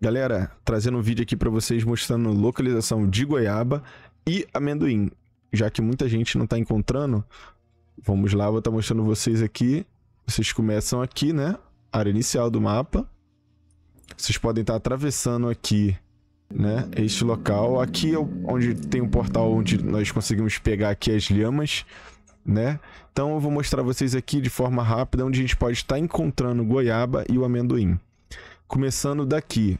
Galera, trazendo um vídeo aqui para vocês mostrando localização de goiaba e amendoim. Já que muita gente não está encontrando, vamos lá, vou estar tá mostrando vocês aqui. Vocês começam aqui, né? Área inicial do mapa. Vocês podem estar tá atravessando aqui, né? Este local. Aqui é onde tem um portal onde nós conseguimos pegar aqui as lhamas, né? Então eu vou mostrar vocês aqui de forma rápida onde a gente pode estar tá encontrando goiaba e o amendoim começando daqui.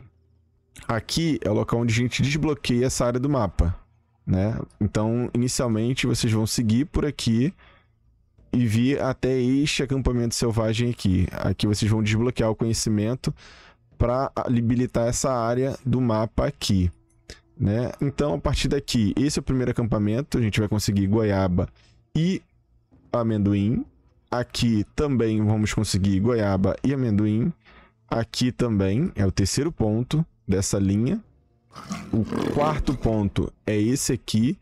Aqui é o local onde a gente desbloqueia essa área do mapa, né? Então, inicialmente, vocês vão seguir por aqui e vir até este acampamento selvagem aqui. Aqui vocês vão desbloquear o conhecimento para habilitar essa área do mapa aqui. Né? Então, a partir daqui, esse é o primeiro acampamento. A gente vai conseguir goiaba e amendoim. Aqui também vamos conseguir goiaba e amendoim. Aqui também é o terceiro ponto dessa linha. O quarto ponto é esse aqui.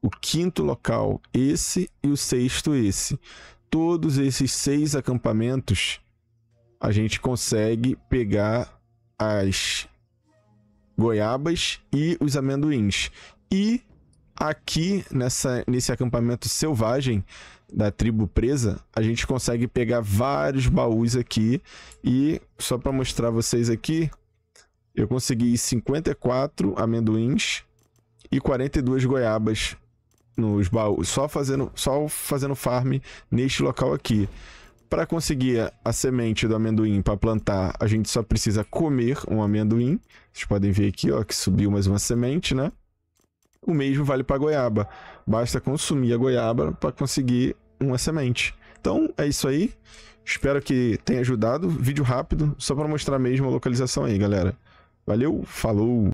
O quinto local, esse. E o sexto, esse. Todos esses seis acampamentos, a gente consegue pegar as goiabas e os amendoins. E Aqui nessa, nesse acampamento selvagem da tribo presa, a gente consegue pegar vários baús aqui. E só para mostrar vocês aqui, eu consegui 54 amendoins e 42 goiabas nos baús, só fazendo, só fazendo farm neste local aqui. Para conseguir a semente do amendoim para plantar, a gente só precisa comer um amendoim. Vocês podem ver aqui, ó, que subiu mais uma semente, né? O mesmo vale para goiaba. Basta consumir a goiaba para conseguir uma semente. Então é isso aí. Espero que tenha ajudado. Vídeo rápido, só para mostrar mesmo a localização aí, galera. Valeu, falou!